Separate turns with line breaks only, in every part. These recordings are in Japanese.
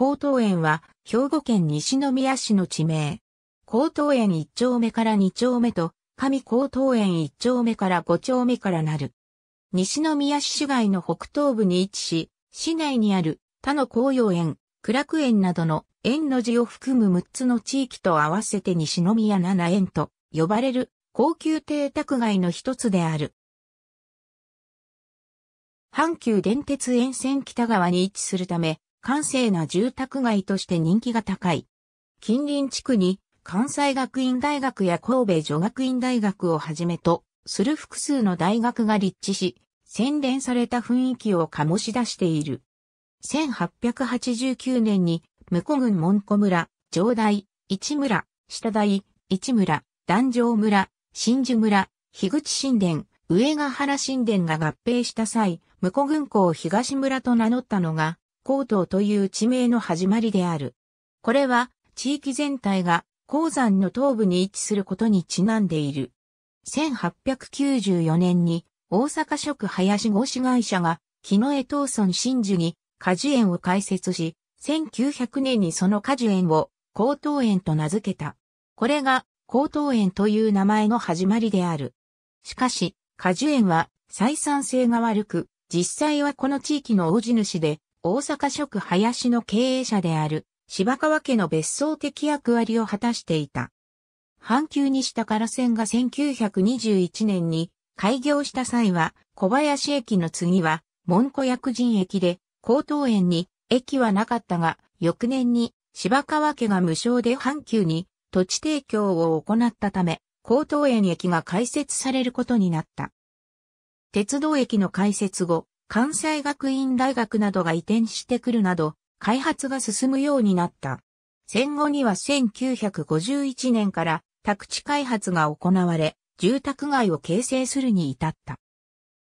高等園は、兵庫県西宮市の地名。高等園1丁目から2丁目と、上高等園1丁目から5丁目からなる。西宮市市街の北東部に位置し、市内にある他の紅葉園、苦楽園などの園の字を含む6つの地域と合わせて西宮七園と呼ばれる高級邸宅街の一つである。阪急電鉄沿線北側に位置するため、閑静な住宅街として人気が高い。近隣地区に関西学院大学や神戸女学院大学をはじめとする複数の大学が立地し、洗練された雰囲気を醸し出している。1889年に、向古郡門古村、上大、市村、下台、市村、壇上村、新樹村、樋口神殿、上ヶ原神殿が合併した際、向古郡港東村と名乗ったのが、高等という地名の始まりである。これは地域全体が鉱山の東部に位置することにちなんでいる。1894年に大阪食林合資会社が木の江東村真珠に果樹園を開設し、1900年にその果樹園を高等園と名付けた。これが高等園という名前の始まりである。しかし、果樹園は採算性が悪く、実際はこの地域の大地主で大阪食林の経営者である柴川家の別荘的役割を果たしていた。阪急西宝ら線が1921年に開業した際は小林駅の次は門戸薬人駅で高等園に駅はなかったが翌年に柴川家が無償で阪急に土地提供を行ったため高等園駅が開設されることになった。鉄道駅の開設後、関西学院大学などが移転してくるなど、開発が進むようになった。戦後には1951年から宅地開発が行われ、住宅街を形成するに至った。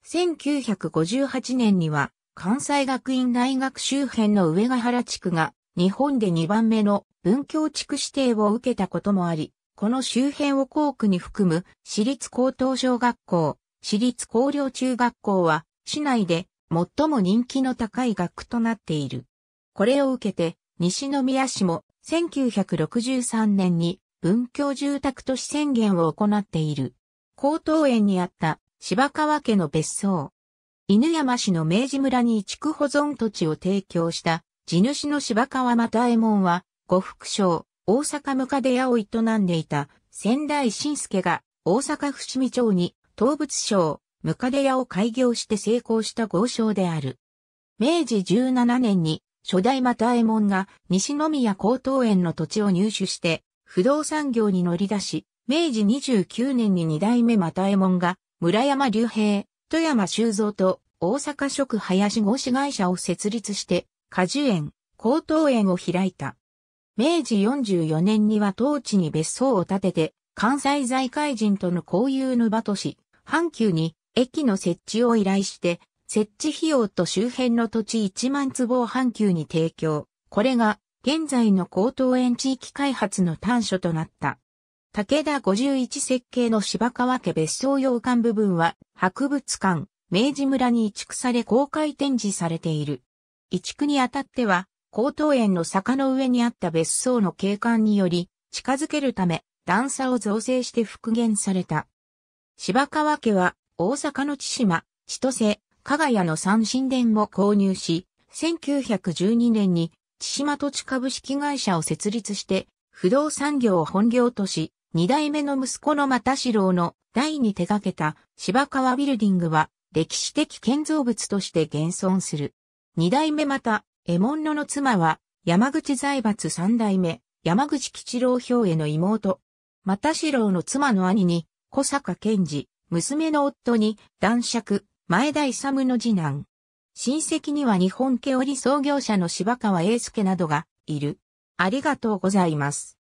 1958年には関西学院大学周辺の上ヶ原地区が日本で2番目の文教地区指定を受けたこともあり、この周辺を校区に含む私立高等小学校、私立高陵中学校は市内で最も人気の高い学区となっている。これを受けて、西宮市も1963年に文教住宅都市宣言を行っている。高等園にあった芝川家の別荘。犬山市の明治村に地区保存土地を提供した地主の芝川又右衛門は、呉福省大阪ムカデ屋を営んでいた仙台新助が大阪伏見町に東物省ムカデ屋を開業して成功した豪商である。明治17年に初代又右衛門が西宮高等園の土地を入手して不動産業に乗り出し、明治29年に二代目又右衛門が村山隆平、富山修造と大阪食林合資会社を設立して果樹園、高等園を開いた。明治44年には当地に別荘を建てて、関西財界人との交友の場とし、阪急に駅の設置を依頼して、設置費用と周辺の土地1万坪を阪急に提供。これが、現在の高等園地域開発の端緒となった。武田51設計の芝川家別荘洋館部分は、博物館、明治村に移築され公開展示されている。移築にあたっては、高等園の坂の上にあった別荘の景観により、近づけるため、段差を造成して復元された。芝川家は、大阪の千島、千歳、加賀屋の三神殿を購入し、1912年に千島土地株式会社を設立して、不動産業を本業とし、二代目の息子の又四郎の代に手掛けた芝川ビルディングは歴史的建造物として現存する。二代目また、エモンノの妻は山口財閥三代目、山口吉郎兵衛の妹。又四郎の妻の兄に小坂健二、娘の夫に男爵、前田勇の次男。親戚には日本家織創業者の柴川英介などがいる。ありがとうございます。